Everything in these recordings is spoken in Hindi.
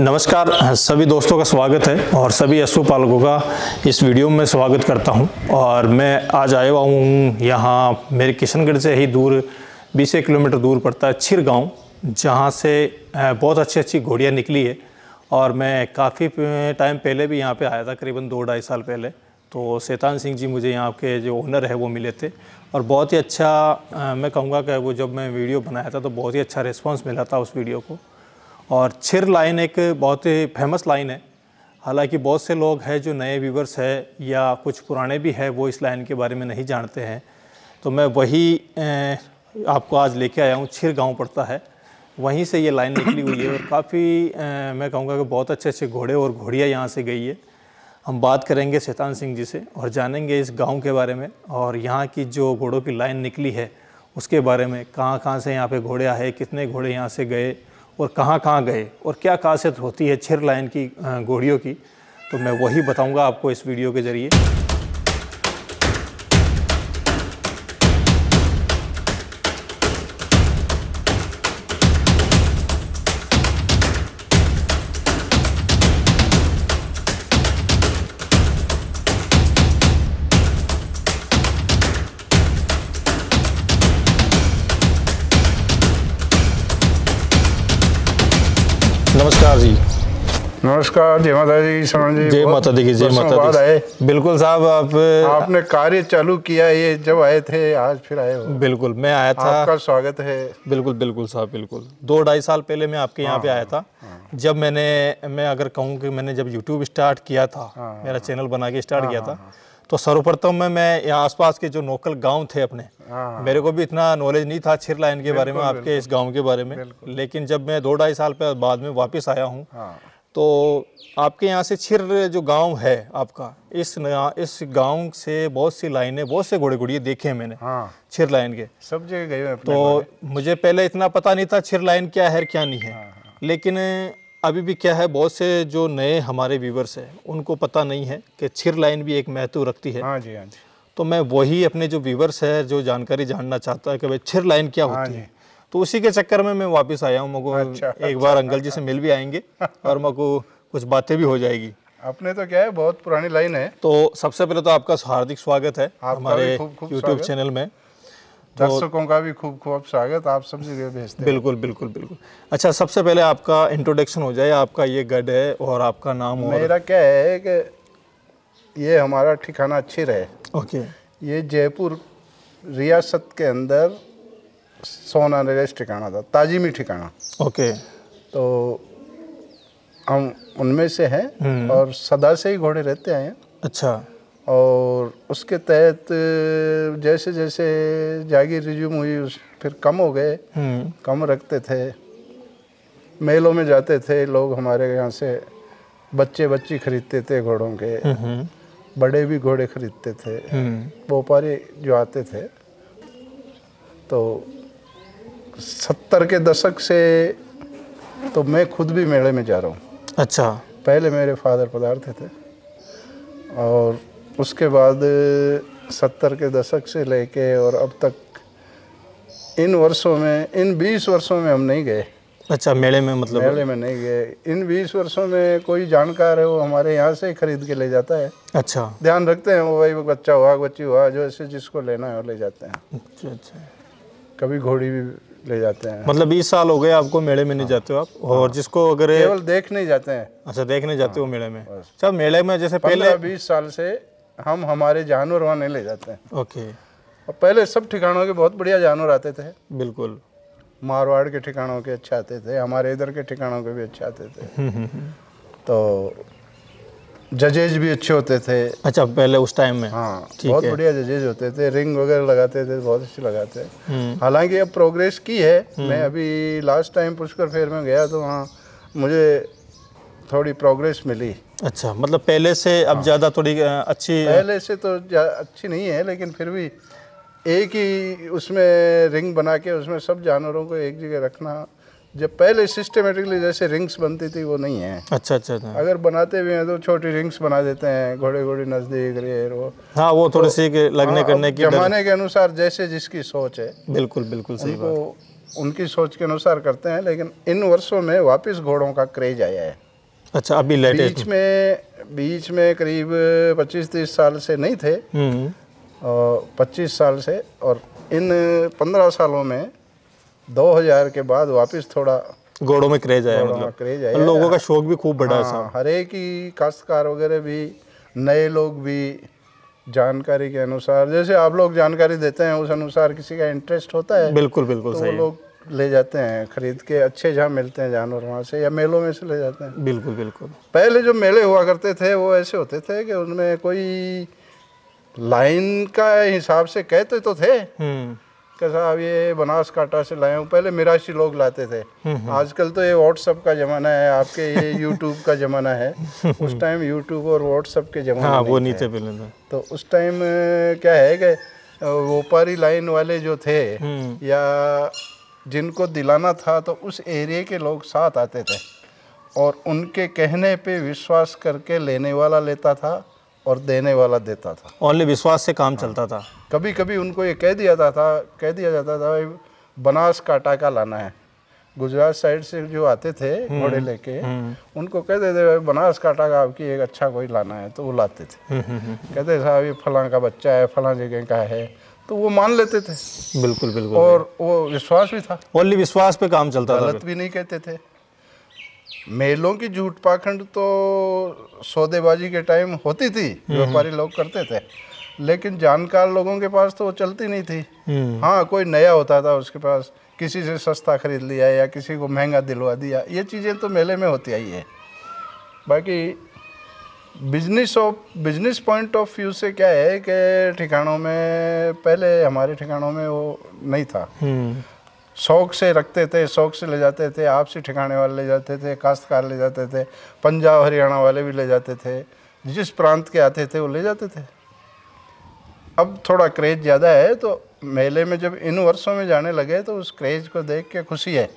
नमस्कार सभी दोस्तों का स्वागत है और सभी पशुपालकों का इस वीडियो में स्वागत करता हूं और मैं आज आया हुआ हूँ यहाँ मेरे किशनगढ़ से ही दूर बीस किलोमीटर दूर पड़ता है छिर गाँव जहाँ से बहुत अच्छी अच्छी घोड़ियाँ निकली है और मैं काफ़ी टाइम पहले भी यहाँ पे आया था करीबन दो ढाई साल पहले तो शैतान सिंह जी मुझे यहाँ के जो ओनर है वो मिले थे और बहुत ही अच्छा मैं कहूँगा कि वो जब मैं वीडियो बनाया था तो बहुत ही अच्छा रिस्पॉन्स मिला था उस वीडियो को और छिर लाइन एक बहुत ही फेमस लाइन है हालांकि बहुत से लोग हैं जो नए व्यूवर्स है या कुछ पुराने भी हैं वो इस लाइन के बारे में नहीं जानते हैं तो मैं वही आपको आज लेके आया हूँ छिर गांव पड़ता है वहीं से ये लाइन निकली हुई है और काफ़ी मैं कहूँगा कि बहुत अच्छे अच्छे घोड़े और घोड़ियाँ यहाँ से गई है हम बात करेंगे शैतान सिंह जी से और जानेंगे इस गांव के बारे में और यहाँ की जो घोड़ों की लाइन निकली है उसके बारे में कहाँ कहाँ से यहाँ पे घोड़े आए कितने घोड़े यहाँ से गए और कहाँ कहाँ गए और क्या खासियत होती है छिर लाइन की घोड़ियों की तो मैं वही बताऊँगा आपको इस वीडियो के ज़रिए नमस्कार जय माता दी समण जी जय माता दी की जय माता दी आए बिल्कुल साहब आप आपने कार्य चालू किया ये जब आए थे आज फिर आए हो बिल्कुल मैं आया था आपका स्वागत है बिल्कुल बिल्कुल साहब बिल्कुल दो ढाई साल पहले मैं आपके यहाँ पे हाँ, आया था हाँ। जब मैंने मैं अगर कहूँ कि मैंने जब यूट्यूब स्टार्ट किया था हाँ, मेरा चैनल बना के स्टार्ट किया था तो सर्वप्रथम में मैं यहाँ आसपास के जो लोकल गांव थे अपने मेरे को भी इतना नॉलेज नहीं था छिर लाइन के बारे में आपके इस गांव के बारे में लेकिन जब मैं दो ढाई साल पे बाद में वापस आया हूँ तो आपके यहाँ से छिर जो गांव है आपका इस इस गांव से बहुत सी लाइनें बहुत से घोड़े घोड़िए देखे हैं मैंने हाँ। छिर लाइन के सब जगह गए तो मुझे पहले इतना पता नहीं था छिर लाइन क्या है क्या नहीं है हाँ, हाँ। लेकिन अभी भी क्या है बहुत से जो नए हमारे व्यूवर्स हैं उनको पता नहीं है कि छिर लाइन भी एक महत्व रखती है हाँ जी हाँ जी तो मैं वही अपने जो व्यूवर्स है जो जानकारी जानना चाहता है कि भाई छिर लाइन क्या हाँ होती है तो उसी के चक्कर में मैं वापस आया हूँ मको अच्छा, एक अच्छा, बार अंकल जी से मिल भी आएंगे और मको कुछ बातें भी हो जाएगी आपने तो क्या है बहुत पुरानी लाइन है तो सबसे पहले तो आपका हार्दिक स्वागत है हमारे यूट्यूब चैनल में तो दर्शकों का भी खूब खूब स्वागत आप सब जगह भेजते हैं बिल्कुल बिल्कुल बिल्कुल अच्छा सबसे पहले आपका इंट्रोडक्शन हो जाए आपका ये गढ़ है और आपका नाम मेरा और... क्या है कि ये हमारा ठिकाना अच्छी रहे ओके ये जयपुर रियासत के अंदर सोना नरेश ठिकाना था ताजिमी ठिकाना ओके तो हम उनमें से हैं हम्म। और सदा से ही घोड़े रहते आए हैं अच्छा और उसके तहत जैसे जैसे जागीर रिज्यूम हुई उस फिर कम हो गए हम्म। कम रखते थे मेलों में जाते थे लोग हमारे यहाँ से बच्चे बच्ची खरीदते थे घोड़ों के हम्म। बड़े भी घोड़े खरीदते थे व्यापारी जो आते थे तो सत्तर के दशक से तो मैं खुद भी मेले में जा रहा हूँ अच्छा पहले मेरे फादर पदार्थ थे और उसके बाद सत्तर के दशक से लेके और अब तक इन वर्षों में इन बीस वर्षों में हम नहीं गए अच्छा मेले में मतलब मेले में नहीं गए इन बीस वर्षों में कोई जानकार है वो हमारे यहाँ से ही खरीद के ले जाता है अच्छा ध्यान रखते हैं वो भाई बच्चा हुआ बच्ची हुआ जो ऐसे जिसको लेना है वो ले जाते हैं अच्छा अच्छा कभी घोड़ी भी ले जाते हैं मतलब बीस साल हो गए आपको मेले में नहीं हाँ। जाते हो आप और हाँ। जिसको अगर केवल नहीं जाते हैं अच्छा देख नहीं जाते हो हाँ। मेले में अच्छा मेले में जैसे पहले बीस साल से हम हमारे जानवर वहाँ नहीं ले जाते हैं ओके और पहले सब ठिकानों के बहुत बढ़िया जानवर आते थे बिल्कुल मारवाड़ के ठिकानों के अच्छे आते थे हमारे इधर के ठिकानों के भी अच्छे आते थे हम्म, हम्म, हम्म। तो जजेज भी अच्छे होते थे अच्छा पहले उस टाइम में हाँ बहुत बढ़िया जजेज होते थे रिंग वगैरह लगाते थे बहुत अच्छे लगाते हम्म। हालांकि अब प्रोग्रेस की है हम्म। मैं अभी लास्ट टाइम पुष्कर फेयर में गया तो वहाँ मुझे थोड़ी प्रोग्रेस मिली अच्छा मतलब पहले से अब हाँ। ज़्यादा थोड़ी अच्छी पहले से तो अच्छी नहीं है लेकिन फिर भी एक ही उसमें रिंग बना के उसमें सब जानवरों को एक जगह रखना जब पहले सिस्टमेटिकली जैसे रिंग्स बनती थी वो नहीं है अच्छा, अच्छा अच्छा अगर बनाते भी हैं तो छोटी रिंग्स बना देते हैं घोड़े घोड़े नजदीक रेर वो हाँ वो थोड़ी सी तो लगने हाँ, करने की जमाने के अनुसार जैसे जिसकी सोच है बिल्कुल बिल्कुल सही बात उनकी सोच के अनुसार करते हैं लेकिन इन वर्षों में वापस घोड़ों का क्रेज आया है अच्छा अभी बीच में बीच में करीब पच्चीस तीस साल से नहीं थे हम्म। पच्चीस साल से और इन पंद्रह सालों में 2000 के बाद वापस थोड़ा घोड़ों में क्रेज आया मतलब क्रेज आया लोगों का शौक भी खूब बढ़ा हाँ, हर एक ही काश्तकार वगैरह भी नए लोग भी जानकारी के अनुसार जैसे आप लोग जानकारी देते हैं उस अनुसार किसी का इंटरेस्ट होता है बिल्कुल बिल्कुल तो सही लोग ले जाते हैं खरीद के अच्छे जहाँ मिलते हैं जानवर वहाँ से या मेलों में से ले जाते हैं बिल्कुल बिल्कुल पहले जो मेले हुआ करते थे वो ऐसे होते थे कि उनमें कोई लाइन का हिसाब से कहते तो थे हम्म। कि साहब ये बनासकांठा से लाए हूँ पहले मिराशी लोग लाते थे हम्म, हम्म। आजकल तो ये व्हाट्सअप का ज़माना है आपके ये यूट्यूब का ज़माना है उस टाइम यूट्यूब और व्हाट्सअप के ज़माना हाँ, वो नीचे पहले तो, तो उस टाइम क्या है कि व्यापारी लाइन वाले जो थे हम्म। या जिनको दिलाना था तो उस एरिए के लोग साथ आते थे और उनके कहने पे विश्वास करके लेने वाला लेता था और देने वाला देता था ओनली विश्वास से काम चलता था कभी कभी उनको ये कह दिया जाता था कह दिया जाता था भाई बनास काटा का लाना है गुजरात साइड से जो आते थे हम्म, घोड़े लेके हम्म। उनको कह देते भाई बनास काटा का आपकी एक अच्छा कोई लाना है तो वो लाते थे हम्म, कहते साहब ये फलां का बच्चा है फलां जगह का है तो वो मान लेते थे बिल्कुल बिल्कुल और वो विश्वास भी था ओनली विश्वास पे काम चलता था गलत भी नहीं कहते थे मेलों की झूठ पाखंड तो सौदेबाजी के टाइम होती थी हम्म। व्यापारी लोग करते थे लेकिन जानकार लोगों के पास तो वो चलती नहीं थी हम्म। हाँ कोई नया होता था उसके पास किसी से सस्ता खरीद लिया या किसी को महंगा दिलवा दिया ये चीज़ें तो मेले में होती आई है बाकी business of business point of view से क्या है कि ठिकानों में पहले हमारे ठिकानों में वो नहीं था हम्म। शौक से रखते थे शौक से ले जाते थे आपसी ठिकाने वाले ले जाते थे काश्तकार ले जाते थे पंजाब हरियाणा वाले भी ले जाते थे जिस प्रांत के आते थे वो ले जाते थे अब थोड़ा क्रेज ज़्यादा है तो मेले में जब इन वर्षों में जाने लगे तो उस क्रेज को देख के खुशी है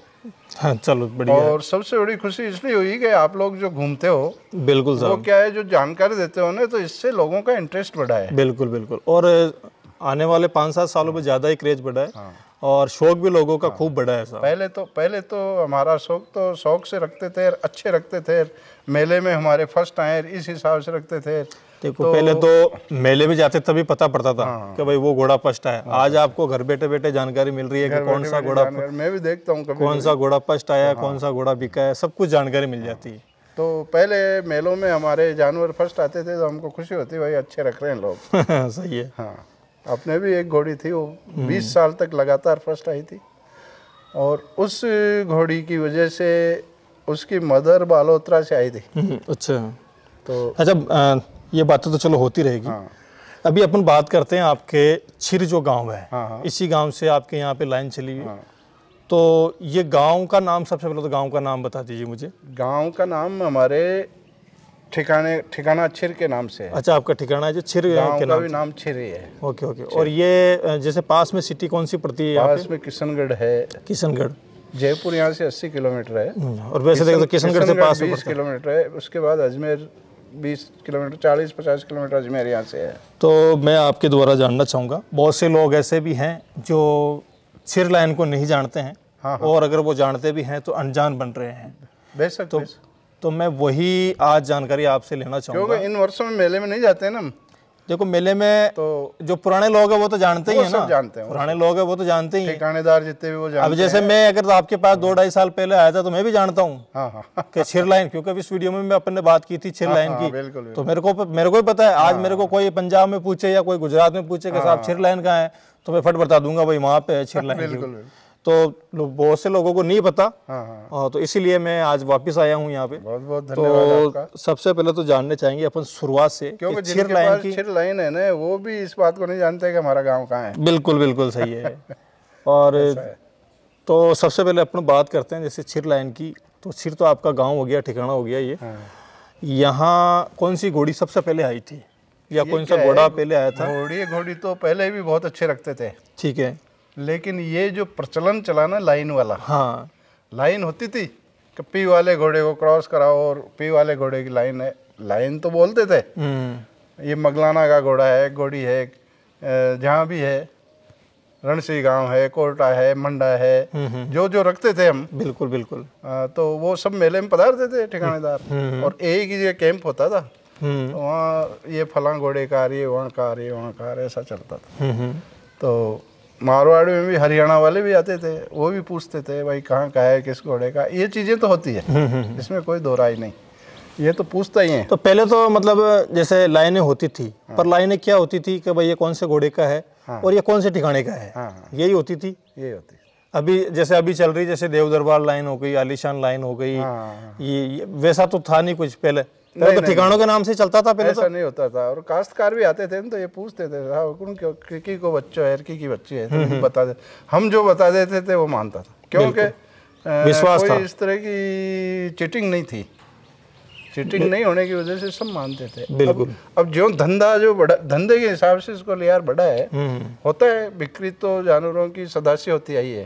हाँ चलो बढ़िया और सबसे बड़ी खुशी इसलिए हुई कि आप लोग जो घूमते हो बिल्कुल वो क्या है जो जानकारी देते हो ना तो इससे लोगों का इंटरेस्ट बढ़ा है बिल्कुल बिल्कुल और आने वाले पाँच सात सालों में ज़्यादा ही क्रेज बढ़ा है हाँ। और शौक भी लोगों का हाँ। खूब बड़ा है पहले तो पहले तो हमारा शौक तो शौक से रखते थे अच्छे रखते थे मेले में हमारे फर्स्ट आए इस हिसाब से रखते थे देखो तो, पहले तो मेले में जाते तभी पता पड़ता था हाँ, कि भाई वो घोड़ा पस्ट आया हाँ। आज आपको घर बैठे बैठे जानकारी मिल रही है कि कौन सा घोड़ा मैं भी देखता हूँ कौन सा घोड़ा पस्ट आया हाँ। कौन सा घोड़ा बिका है सब कुछ जानकारी मिल जाती है तो पहले मेलों में हमारे जानवर फर्स्ट आते थे तो हमको खुशी होती भाई अच्छे रख रहे हैं लोग सही है हाँ अपने भी एक घोड़ी थी वो हम्म। बीस साल तक लगातार फर्स्ट आई थी और उस घोड़ी की वजह से उसकी मदर बालोत्रा से आई थी हम्म, अच्छा तो अच्छा ये बातें तो चलो होती रहेगी हाँ। अभी अपन बात करते हैं आपके छिर जो गांव है हाँ हाँ। इसी गांव से आपके यहाँ पे लाइन चली हाँ। तो ये गांव का नाम सबसे पहले तो गांव का नाम बता दीजिए मुझे गांव का नाम हमारे ठिकाने ठिकाना छिर के नाम से है अच्छा आपका ठिकाना है जो छिर के नाम भी नाम छिर है ओके ओके और ये जैसे पास में सिटी कौन सी पड़ती है पास में किशनगढ़ है किशनगढ़ जयपुर यहाँ से 80 किलोमीटर है हम्म, और वैसे देखो तो किशनगढ़ से पास बीस किलोमीटर है उसके बाद अजमेर 20 किलोमीटर 40 50 किलोमीटर अजमेर यहाँ से है तो मैं आपके द्वारा जानना चाहूँगा बहुत से लोग ऐसे भी हैं जो छिर लाइन को नहीं जानते हैं हाँ, हा। और अगर वो जानते भी हैं तो अनजान बन रहे हैं बेशक तो तो मैं वही आज जानकारी आपसे लेना चाहूँगा इन वर्षों में मेले में नहीं जाते हैं ना देखो मेले में तो जो पुराने लोग हैं वो तो जानते ही है ना जानते हैं पुराने लोग हैं वो तो जानते ही ठिकानेदार जितने भी वो जानते अब जैसे मैं अगर आपके पास दो ढाई साल पहले आया था तो मैं भी जानता हूँ हाँ, हाँ। छिर लाइन क्योंकि अभी इस वीडियो में मैं अपने बात की थी छिर हाँ, लाइन की बिल्कुल, तो मेरे को मेरे को भी पता है आज मेरे को कोई पंजाब में पूछे या कोई गुजरात में पूछे कि साहब छिर लाइन कहाँ है तो मैं फट बता दूंगा भाई वहाँ पे छिर लाइन बिल्कुल तो बहुत से लोगों को नहीं पता हाँ, हाँ।, हाँ, तो इसीलिए मैं आज वापस आया हूँ यहाँ पे बहुत बहुत धन्यवाद तो आपका। सबसे पहले तो जानने चाहेंगे अपन शुरुआत से क्योंकि छिर लाइन की छिर लाइन है ना वो भी इस बात को नहीं जानते कि हमारा गांव कहाँ है बिल्कुल बिल्कुल सही है और तो सबसे पहले अपन बात करते हैं जैसे छिर लाइन की तो छिर तो आपका गाँव हो गया ठिकाना हो गया ये हाँ। यहाँ कौन सी घोड़ी सबसे पहले आई थी या कौन सा घोड़ा पहले आया था घोड़ी घोड़ी तो पहले भी बहुत अच्छे रखते थे ठीक है लेकिन ये जो प्रचलन चला ना लाइन वाला हाँ लाइन होती थी कि पी वाले घोड़े को क्रॉस कराओ और पी वाले घोड़े की लाइन है लाइन तो बोलते थे हम्म। ये मगलाना का घोड़ा है घोड़ी है जहाँ भी है रणसी गांव है कोटा है मंडा है हम्म, हम्म। जो जो रखते थे हम बिल्कुल बिल्कुल आ, तो वो सब मेले में पधारते थे ठिकानेदार और एक ही कैंप होता था तो वहाँ ये फला घोड़े का रे रही वहाँ का रही वहाँ का ऐसा चलता था तो मारवाड़ में भी हरियाणा वाले भी आते थे वो भी पूछते थे भाई कहाँ का है किस घोड़े का ये चीज़ें तो होती है हम्म, हम्म, हम्म। इसमें कोई दो राय नहीं ये तो पूछता ही है तो पहले तो मतलब जैसे लाइनें होती थी हाँ। पर लाइनें क्या होती थी कि भाई ये कौन से घोड़े का है हाँ। और ये कौन से ठिकाने का है हाँ।, हाँ। यही होती थी यही होती अभी जैसे अभी चल रही जैसे देव दरबार लाइन हो गई आलिशान लाइन हो गई हाँ, हाँ, ये, ये वैसा तो था नहीं कुछ पहले नहीं, तो ठिकानों के नाम से चलता था पहले तो। ऐसा तो? नहीं होता था और काश्तकार भी आते थे तो ये पूछते थे हाँ, क्यों को बच्चों है की बच्ची है तो हम्म, हम्म। बता दे हम जो बता देते थे वो मानता था क्योंकि विश्वास था। इस तरह की चिटिंग नहीं थी चिटिंग नहीं होने की वजह से सब मानते थे बिल्कुल अब, अब जो धंधा जो बड़ा धंधे के हिसाब से इसको लिया बड़ा है हम्म, होता है बिक्री तो जानवरों की सदा होती आई है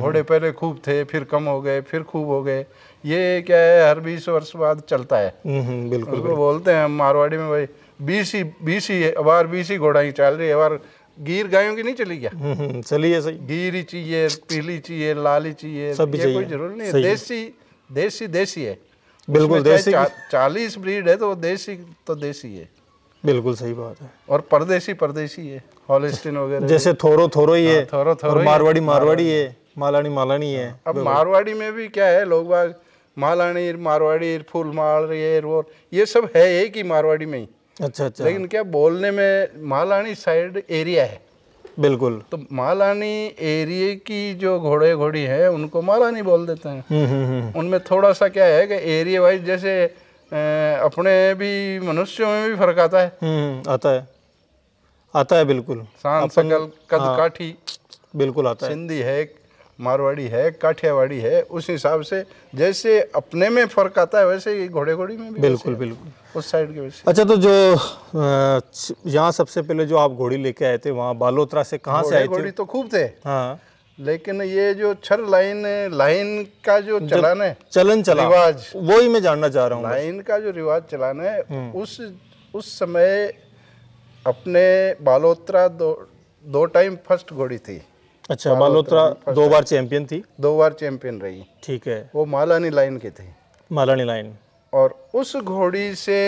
घोड़े पहले खूब थे फिर कम हो गए फिर खूब हो गए ये क्या है हर बीस वर्ष बाद चलता है हम्म, हम्म, बिल्कुल उसको बोलते हैं मारवाड़ी में भाई बीस ही बीस ही अबार बीस ही घोड़ा ही चल रही है अबार गिर गायों की नहीं चली क्या हम्म, चलिए सही गिर ही चाहिए पीली चाहिए लाली चाहिए सब ये कोई जरूरी नहीं है देसी देसी देसी है बिल्कुल देसी चालीस ब्रीड है तो वो देसी तो देसी है बिल्कुल सही बात है और परदेसी परदेसी है हॉलिस्टिन वगैरह जैसे थोरो थोरो ही है हाँ, थोरो थोरो मारवाड़ी मारवाड़ी है मालानी मालानी है अब मारवाड़ी में भी क्या है लोग बाग मालानीर मारवाड़ी फूलमाल ये और ये सब है एक ही मारवाड़ी में ही अच्छा अच्छा लेकिन क्या बोलने में मालानी साइड एरिया है बिल्कुल तो मालानी एरिए की जो घोड़े घोड़ी है उनको मालानी बोल देते हैं हम्म, हम्म, हम्म, उनमें थोड़ा सा क्या है कि एरिया वाइज जैसे अपने भी मनुष्यों में भी फर्क आता है आता है आता है बिल्कुल कद हाँ, काठी बिल्कुल आता है सिंधी है मारवाड़ी है काठियावाड़ी है उस हिसाब से जैसे अपने में फ़र्क आता है वैसे ही घोड़े घोड़ी में भी बिल्कुल बिल्कुल उस साइड के वैसे अच्छा तो जो यहाँ सबसे पहले जो आप घोड़ी लेके आए थे वहाँ बालोतरा से कहाँ से आए घोड़ी तो खूब थे हाँ लेकिन ये जो छर लाइन लाइन का जो चलन है चलन चला रिवाज वो ही मैं जानना चाह रहा हूँ लाइन का जो रिवाज चलाना है हम्म। उस उस समय अपने बालोत्रा दो दो टाइम फर्स्ट घोड़ी थी अच्छा मालहोत्रा दो बार चैंपियन थी दो बार चैंपियन रही ठीक है वो मालानी लाइन के थे मालानी लाइन और उस घोड़ी से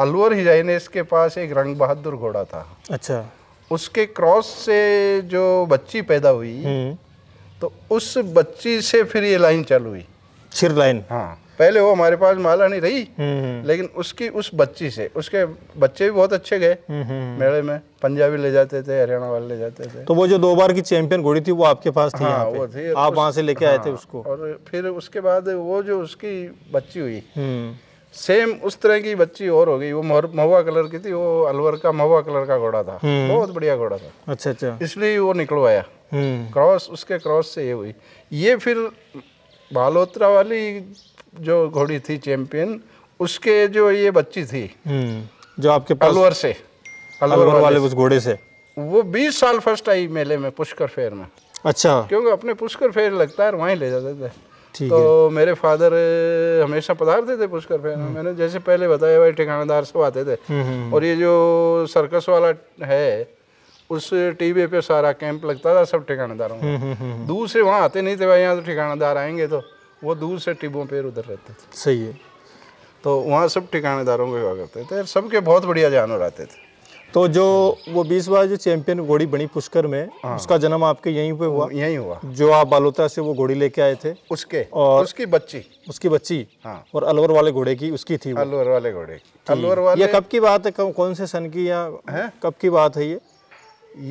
अलवर हिजाइनेस के पास एक रंग बहादुर घोड़ा था अच्छा उसके क्रॉस से जो बच्ची पैदा हुई हम्म। तो उस बच्ची से फिर ये लाइन चालू हुई सिर लाइन हाँ पहले वो हमारे पास माला नहीं रही हम्म, हम्म। लेकिन उसकी उस बच्ची से उसके बच्चे भी बहुत अच्छे गए हम्म, मेले में पंजाबी ले जाते थे हरियाणा वाले ले जाते थे तो वो जो दो बार की चैंपियन घोड़ी थी वो आपके पास थी हाँ, वो थी आप वहाँ से लेके हाँ, आए थे हाँ, उसको और फिर उसके बाद वो जो उसकी बच्ची हुई सेम उस तरह की बच्ची और हो गई वो महुआ कलर की थी वो अलवर का महुआ कलर का घोड़ा था बहुत बढ़िया घोड़ा था अच्छा अच्छा इसलिए वो निकलवाया क्रॉस उसके क्रॉस से ये हुई ये फिर बालोत्रा वाली जो घोड़ी थी चैंपियन उसके जो ये बच्ची थी हम्म, जो आपके पास अलवर से अलवर, वाले, उस घोड़े से वो 20 साल फर्स्ट आई मेले में पुष्कर फेयर में अच्छा क्योंकि अपने पुष्कर फेयर लगता है वहीं ले जाते थे तो मेरे फादर हमेशा पधारते थे पुष्कर फेयर में हम्म। मैंने जैसे पहले बताया भाई ठिकानेदार सब आते थे हम्म, और ये जो सर्कस वाला है उस टीवी पे सारा कैंप लगता था सब ठिकानेदारों दूसरे वहाँ आते नहीं थे भाई यहाँ तो ठिकानेदार आएंगे तो वो दूर से टिबों पर उधर रहते थे सही है तो वहाँ सब ठिकानेदारों को हुआ करते थे सबके बहुत बढ़िया जानवर आते थे तो जो वो बीस बार जो चैंपियन घोड़ी बनी पुष्कर में हाँ। उसका जन्म आपके यहीं पे हुआ यहीं हुआ जो आप बालोता से वो घोड़ी लेके आए थे उसके और उसकी बच्ची उसकी बच्ची हाँ। और अलवर वाले घोड़े की उसकी थी अलवर वाले घोड़े की अलवर वाले ये कब की बात है कौन से सन की या है? कब की बात है ये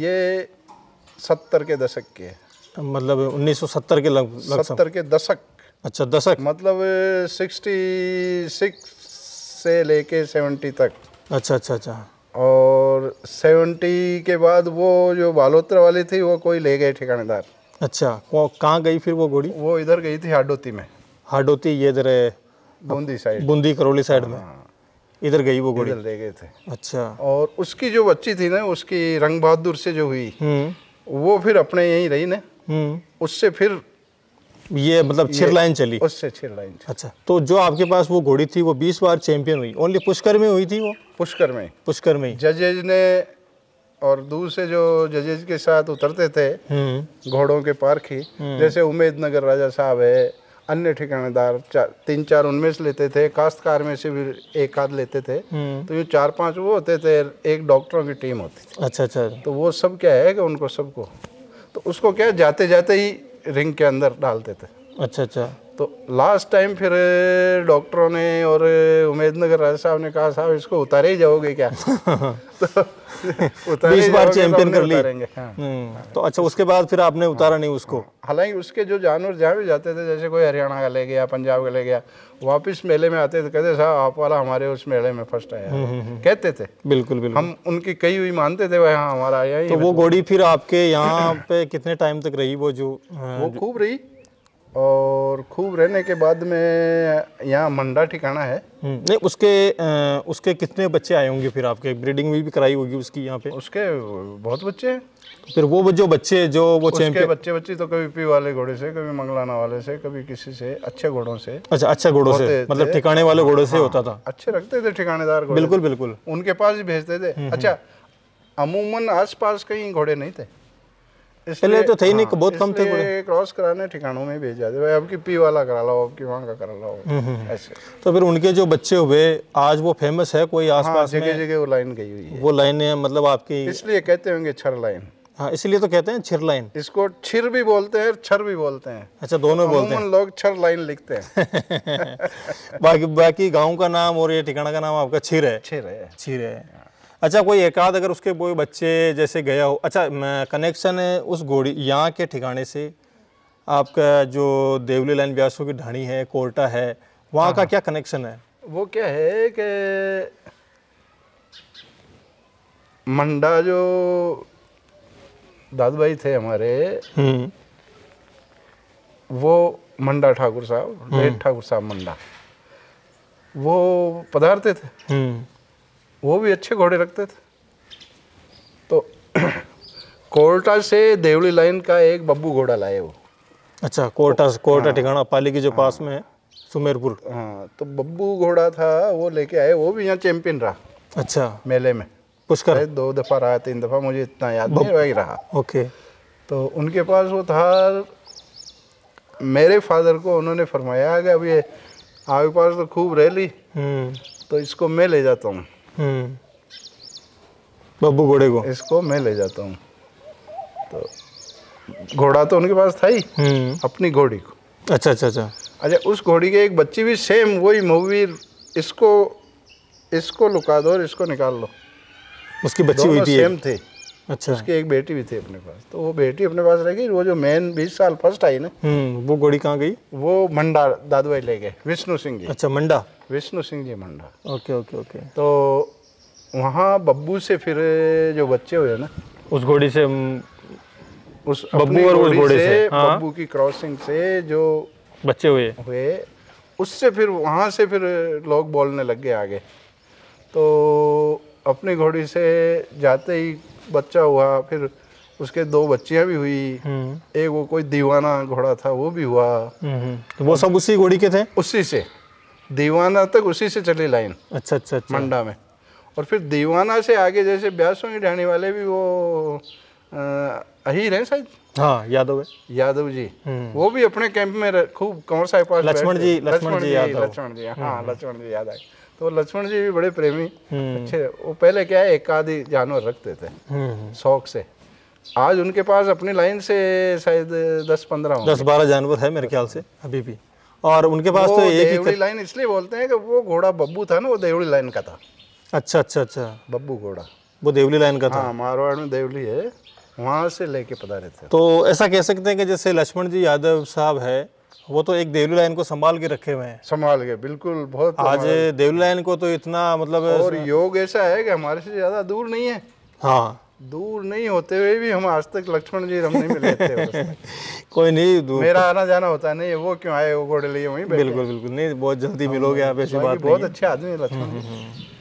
ये सत्तर के दशक की है मतलब उन्नीस के लगभग सत्तर के दशक अच्छा दशक मतलब सिक्सटी सिक्स से लेके सेवेंटी तक अच्छा अच्छा अच्छा और सेवेंटी के बाद वो जो बालोत्रा वाली थी वो कोई ले गए ठिकानेदार अच्छा वो कहाँ गई फिर वो घोड़ी वो इधर गई थी हाडोती में हाडोती ये इधर है बूंदी साइड बूंदी करौली साइड में हाँ। इधर गई वो घोड़ी ले गए थे अच्छा और उसकी जो बच्ची थी ना उसकी रंग बहादुर से जो हुई हम्म। वो फिर अपने यहीं रही ना हम्म। उससे फिर ये मतलब छिर लाइन चली उससे छिर लाइन अच्छा तो जो आपके पास वो घोड़ी थी वो बीस बार चैंपियन हुई ओनली पुष्कर में हुई थी वो पुष्कर में पुष्कर में जजेज ने और दूसरे जो जजेज के साथ उतरते थे हम्म। घोड़ों के पार्क ही हम्म। जैसे उमेद नगर राजा साहब है अन्य ठिकानेदार चार तीन चार उनमें से लेते थे काश्तकार में से भी एक आध लेते थे हम्म। तो ये चार पांच वो होते थे एक डॉक्टरों की टीम होती थी अच्छा अच्छा तो वो सब क्या है कि उनको सबको तो उसको क्या जाते जाते ही रिंग के अंदर डालते थे अच्छा अच्छा तो लास्ट टाइम फिर डॉक्टरों ने और उमेद नगर राज साहब ने कहा साहब इसको उतारे ही जाओगे क्या तो उतारे बार चैंपियन तो कर ली हाँ। हम्म, तो अच्छा उसके बाद फिर आपने उतारा नहीं उसको हाँ। हालांकि उसके जो जानवर जहाँ भी जाते थे जैसे कोई हरियाणा का ले गया पंजाब का ले गया वापस मेले में आते थे कहते साहब आप वाला हमारे उस मेले में फर्स्ट आया हम्म, हम्म, कहते थे बिल्कुल बिल्कुल हम उनकी कई हुई मानते थे वह हाँ, हमारा आया तो वो घोड़ी फिर आपके यहाँ पे कितने टाइम तक रही वो जो वो हाँ, खूब रही और खूब रहने के बाद में यहाँ मंडा ठिकाना है हम्म, नहीं उसके आ, उसके कितने बच्चे आए होंगे फिर आपके ब्रीडिंग भी, भी कराई होगी उसकी यहाँ पे उसके बहुत बच्चे हैं तो फिर वो जो बच्चे जो वो उसके बच्चे बच्चे तो कभी पी वाले घोड़े से कभी मंगलाना वाले से कभी किसी से अच्छे घोड़ों से अच्छा अच्छा घोड़ों से मतलब ठिकाने वाले घोड़े से हाँ, होता था अच्छे रखते थे ठिकानेदार बिल्कुल बिल्कुल उनके पास ही भेजते थे हम्म, हम्म। अच्छा अमूमन पास कहीं घोड़े नहीं थे पहले तो थे नहीं हाँ। बहुत कम थे क्रॉस कराने ठिकानों में भेजा जाए आपकी पी वाला करा लाओ आपकी वहाँ का करा लो हम्म, हम्म, हम्म। ऐसे तो फिर उनके जो बच्चे हुए आज वो फेमस है कोई पास जगह जगह वो लाइन गई हुई है वो लाइन है मतलब आपकी इसलिए कहते होंगे छर लाइन हाँ इसलिए तो कहते हैं छिर लाइन इसको छिर भी बोलते हैं छर भी बोलते हैं अच्छा दोनों तो बोलते हैं लोग छर लाइन लिखते हैं बाकी बाकी गांव का नाम और ये ठिकाना का नाम आपका छिर है छिर है छिर है अच्छा कोई एकाध अगर उसके कोई बच्चे जैसे गया हो अच्छा कनेक्शन है उस घोड़ी यहाँ के ठिकाने से आपका जो देवली लाइन व्यासों की ढाणी है कोर्टा है वहाँ का हाँ, हाँ। क्या कनेक्शन है वो क्या है कि मंडा जो दादू भाई थे हमारे हम्म। वो मंडा ठाकुर साहब हम्म। ठाकुर साहब मंडा वो पधारते थे हम्म। वो भी अच्छे घोड़े रखते थे तो कोर्टा से देवली लाइन का एक बब्बू घोड़ा लाए वो अच्छा कोर्टा हाँ। कोर्टा ठिकाना पाली के जो पास हाँ। में है सुमेरपुर हाँ तो बब्बू घोड़ा था वो लेके आए वो भी यहाँ चैंपियन रहा अच्छा मेले में पुष्कर दो दफ़ा रहा तीन दफ़ा मुझे इतना याद नहीं वही रहा ओके तो उनके पास वो था मेरे फादर को उन्होंने फरमाया कि अब ये आपके पास तो खूब रैली हम्म। तो इसको मैं ले जाता हूँ हम्म। बब्बू घोड़े को इसको मैं ले जाता हूँ तो घोड़ा तो उनके पास था ही हम्म। अपनी घोड़ी को अच्छा अच्छा अच्छा अच्छा उस घोड़ी के एक बच्ची भी सेम वही मूवी इसको इसको लुका दो और इसको निकाल लो उसकी बच्ची हुई थी सेम थी अच्छा उसकी एक बेटी भी थी अपने पास तो वो बेटी अपने पास रह गई वो जो मेन बीस साल फर्स्ट आई ना हम्म, वो गोड़ी कहाँ गई वो मंडा दादू भाई ले गए विष्णु सिंह जी अच्छा मंडा विष्णु सिंह जी मंडा ओके ओके ओके तो वहाँ बब्बू से फिर जो बच्चे हुए ना उस घोड़ी से उस बब्बू और उस घोड़े से, से हाँ? बब्बू की क्रॉसिंग से जो बच्चे हुए हुए उससे फिर वहाँ से फिर लोग बोलने लग गए आगे तो अपनी घोड़ी से जाते ही बच्चा हुआ फिर उसके दो बच्चियां भी हुई हम्म। एक वो कोई दीवाना घोड़ा था वो भी हुआ हम्म, हम्म। तो वो सब उसी घोड़ी के थे उसी से दीवाना तक उसी से चली लाइन अच्छा अच्छा, अच्छा। मंडा में और फिर दीवाना से आगे जैसे ब्यासों की ढाणी वाले भी वो अही रहे शायद हाँ यादव है यादव जी वो भी अपने कैंप में खूब कंवर साहब लक्ष्मण जी लक्ष्मण जी लक्ष्मण जी हाँ लक्ष्मण जी याद आए तो लक्ष्मण जी भी बड़े प्रेमी हम्म। अच्छे वो पहले क्या है एक आधी जानवर रखते थे हम्म, हम्म। शौक से आज उनके पास अपनी लाइन से शायद दस पंद्रह दस बारह जानवर है मेरे ख्याल से अभी भी और उनके पास तो एक ही लाइन इसलिए बोलते हैं कि वो घोड़ा बब्बू था ना वो देवली लाइन का था अच्छा अच्छा अच्छा बब्बू घोड़ा वो देवली लाइन का था हाँ, मारवाड़ में देवली है वहाँ से लेके पता रहते तो ऐसा कह सकते हैं कि जैसे लक्ष्मण जी यादव साहब है वो तो एक देवली लाइन को संभाल के रखे हुए हैं संभाल के बिल्कुल बहुत आज देवली लाइन को तो इतना मतलब और योग ऐसा है कि हमारे से ज़्यादा दूर नहीं है हाँ दूर नहीं होते हुए भी हम आज तक लक्ष्मण जी हम नहीं मिले थे कोई नहीं दूर मेरा तो- आना जाना होता नहीं है वो क्यों आए वो घोड़े लिए वहीं बिल्कुल बिल्कुल नहीं बहुत जल्दी मिलोगे आप ऐसी बात बहुत अच्छे आदमी है लक्ष्मण जी हम्म, हम्म, हम्म।